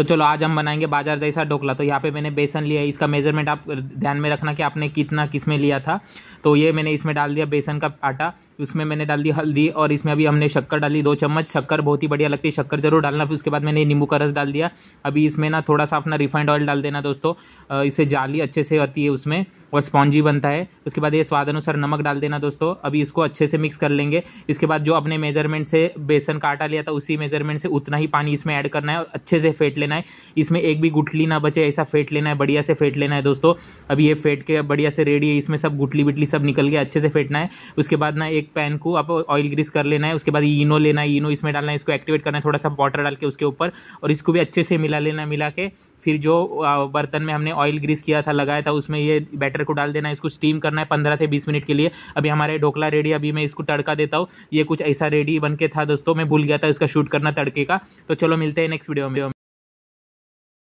तो चलो आज हम बनाएंगे बाजार जैसा ढोकला तो यहाँ पे मैंने बेसन लिया इसका मेजरमेंट आप ध्यान में रखना कि आपने कितना किस में लिया था तो ये मैंने इसमें डाल दिया बेसन का आटा उसमें मैंने डाल दी हल्दी और इसमें अभी हमने शक्कर डाली दो चम्मच शक्कर बहुत ही बढ़िया लगती है शक्कर जरूर डालना फिर उसके बाद मैंने नींबू का रस डाल दिया अभी इसमें ना थोड़ा सा अपना रिफाइंड ऑयल डाल देना दोस्तों इससे जाली अच्छे से आती है उसमें और स्पॉन्जी बनता है उसके बाद ये स्वाद अनुसार नमक डाल देना दोस्तों अभी इसको अच्छे से मिक्स कर लेंगे इसके बाद जो अपने मेजरमेंट से बेसन का आटा लिया था उसी मेजरमेंट से उतना ही पानी इसमें ऐड करना है और अच्छे से फेंट लेना है इसमें एक भी गुटली ना बचे ऐसा फेंट लेना है बढ़िया से फेंट लेना है दोस्तों अभी ये फेंट के बढ़िया से रेडी है इसमें सब गुटली बिटली सब निकल गया अच्छे से फेंटना है उसके बाद ना एक पैन को आप ऑयल ग्रीस कर लेना है उसके बाद इनो लेना है इनो इसमें डालना है इसको एक्टिवेट करना है थोड़ा सा वाटर डाल के उसके ऊपर और इसको भी अच्छे से मिला लेना मिला के फिर जो बर्तन में हमने ऑयल ग्रीस किया था लगाया था उसमें ये बैटर को डाल देना है इसको स्टीम करना है पंद्रह से बीस मिनट के लिए अभी हमारे ढोकला रेडी अभी मैं इसको तड़का देता हूँ ये कुछ ऐसा रेडी बन के था दोस्तों मैं भूल गया था इसका शूट करना तड़के का तो चलो मिलते हैं नेक्स्ट वीडियो में